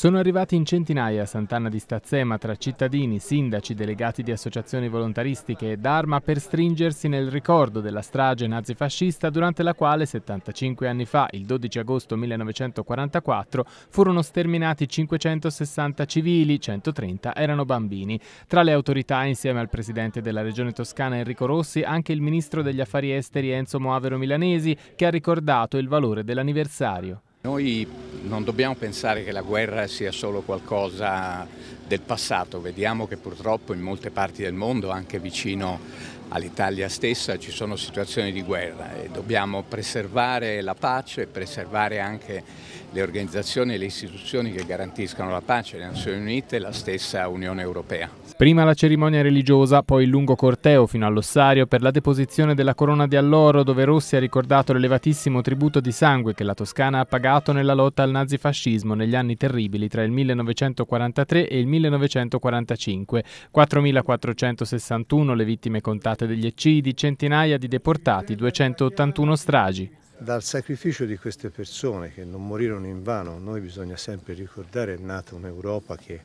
Sono arrivati in centinaia a Sant'Anna di Stazzema tra cittadini, sindaci, delegati di associazioni volontaristiche e d'arma per stringersi nel ricordo della strage nazifascista durante la quale 75 anni fa, il 12 agosto 1944, furono sterminati 560 civili, 130 erano bambini. Tra le autorità, insieme al presidente della regione toscana Enrico Rossi, anche il ministro degli affari esteri Enzo Moavero Milanesi, che ha ricordato il valore dell'anniversario. Noi non dobbiamo pensare che la guerra sia solo qualcosa del passato, vediamo che purtroppo in molte parti del mondo, anche vicino all'Italia stessa, ci sono situazioni di guerra e dobbiamo preservare la pace e preservare anche le organizzazioni e le istituzioni che garantiscono la pace, le Nazioni Unite e la stessa Unione Europea. Prima la cerimonia religiosa, poi il lungo corteo fino all'ossario per la deposizione della corona di alloro dove Rossi ha ricordato l'elevatissimo tributo di sangue che la Toscana ha pagato nella lotta al nazifascismo negli anni terribili tra il 1943 e il 1945. 4.461 le vittime contate degli eccidi, centinaia di deportati, 281 stragi. Dal sacrificio di queste persone che non morirono in vano, noi bisogna sempre ricordare, è nata un'Europa che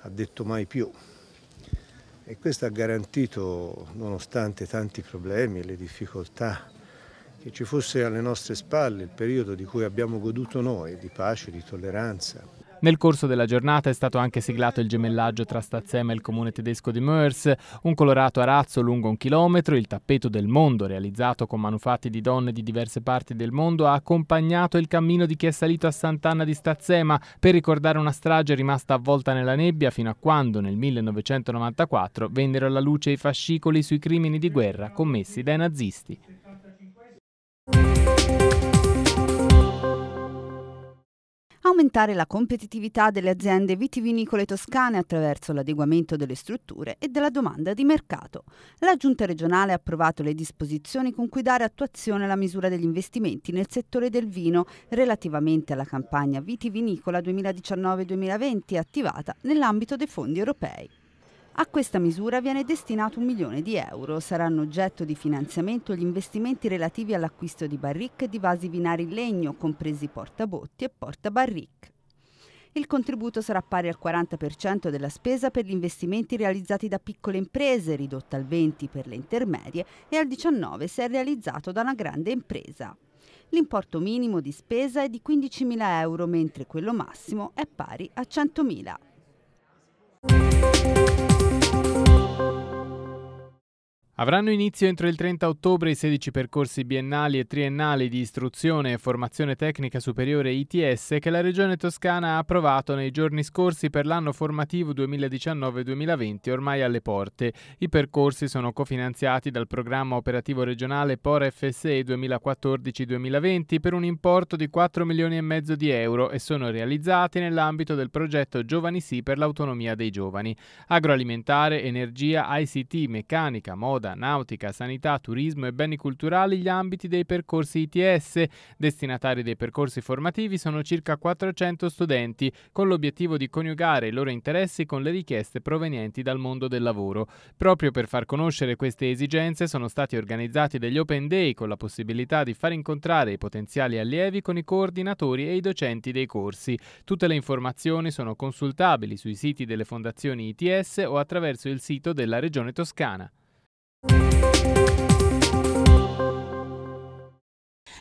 ha detto mai più, e questo ha garantito, nonostante tanti problemi e le difficoltà, che ci fosse alle nostre spalle il periodo di cui abbiamo goduto noi, di pace, di tolleranza, nel corso della giornata è stato anche siglato il gemellaggio tra Stazzema e il comune tedesco di Moers, un colorato arazzo lungo un chilometro, il tappeto del mondo realizzato con manufatti di donne di diverse parti del mondo ha accompagnato il cammino di chi è salito a Sant'Anna di Stazzema per ricordare una strage rimasta avvolta nella nebbia fino a quando nel 1994 vennero alla luce i fascicoli sui crimini di guerra commessi dai nazisti. aumentare la competitività delle aziende vitivinicole toscane attraverso l'adeguamento delle strutture e della domanda di mercato. La Giunta regionale ha approvato le disposizioni con cui dare attuazione alla misura degli investimenti nel settore del vino relativamente alla campagna vitivinicola 2019-2020 attivata nell'ambito dei fondi europei. A questa misura viene destinato un milione di euro. Saranno oggetto di finanziamento gli investimenti relativi all'acquisto di barricche di vasi vinari in legno, compresi portabotti e portabarricche. Il contributo sarà pari al 40% della spesa per gli investimenti realizzati da piccole imprese, ridotta al 20% per le intermedie e al 19% se è realizzato da una grande impresa. L'importo minimo di spesa è di 15.000 euro, mentre quello massimo è pari a 100.000. Avranno inizio entro il 30 ottobre i 16 percorsi biennali e triennali di istruzione e formazione tecnica superiore ITS che la Regione Toscana ha approvato nei giorni scorsi per l'anno formativo 2019-2020 ormai alle porte. I percorsi sono cofinanziati dal programma operativo regionale POR FSE 2014-2020 per un importo di 4 milioni e mezzo di euro e sono realizzati nell'ambito del progetto Giovani Sì per l'autonomia dei giovani. Agroalimentare, energia, ICT, meccanica, moda, strada, nautica, sanità, turismo e beni culturali gli ambiti dei percorsi ITS. Destinatari dei percorsi formativi sono circa 400 studenti, con l'obiettivo di coniugare i loro interessi con le richieste provenienti dal mondo del lavoro. Proprio per far conoscere queste esigenze sono stati organizzati degli Open Day con la possibilità di far incontrare i potenziali allievi con i coordinatori e i docenti dei corsi. Tutte le informazioni sono consultabili sui siti delle fondazioni ITS o attraverso il sito della Regione Toscana. you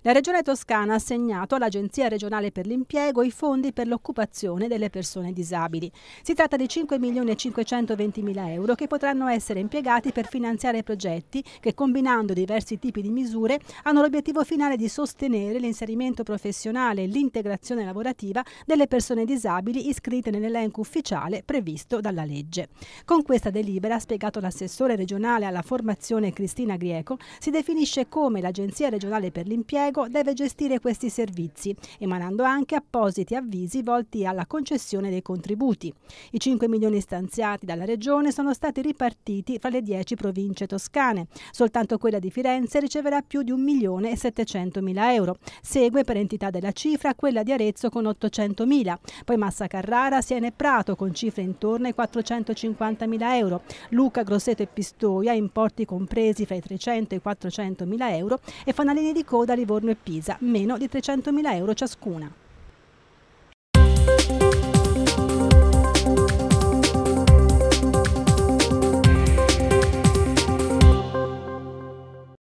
La Regione Toscana ha assegnato all'Agenzia regionale per l'impiego i fondi per l'occupazione delle persone disabili. Si tratta di 5 milioni e 520 mila euro che potranno essere impiegati per finanziare progetti che, combinando diversi tipi di misure, hanno l'obiettivo finale di sostenere l'inserimento professionale e l'integrazione lavorativa delle persone disabili iscritte nell'elenco ufficiale previsto dalla legge. Con questa delibera, ha spiegato l'assessore regionale alla formazione Cristina Grieco, si definisce come l'Agenzia regionale per l'impiego Chicago deve gestire questi servizi, emanando anche appositi avvisi volti alla concessione dei contributi. I 5 milioni stanziati dalla Regione sono stati ripartiti fra le 10 province toscane. Soltanto quella di Firenze riceverà più di 1 milione e 700 mila euro. Segue per entità della cifra quella di Arezzo con 800 mila, poi Massa Carrara, Siena e Prato con cifre intorno ai 450 mila euro, Luca, Grosseto e Pistoia importi compresi fra i 300 e i 400 mila euro e fanalini di coda Livorno Livorno e Pisa, meno di 300.000 euro ciascuna.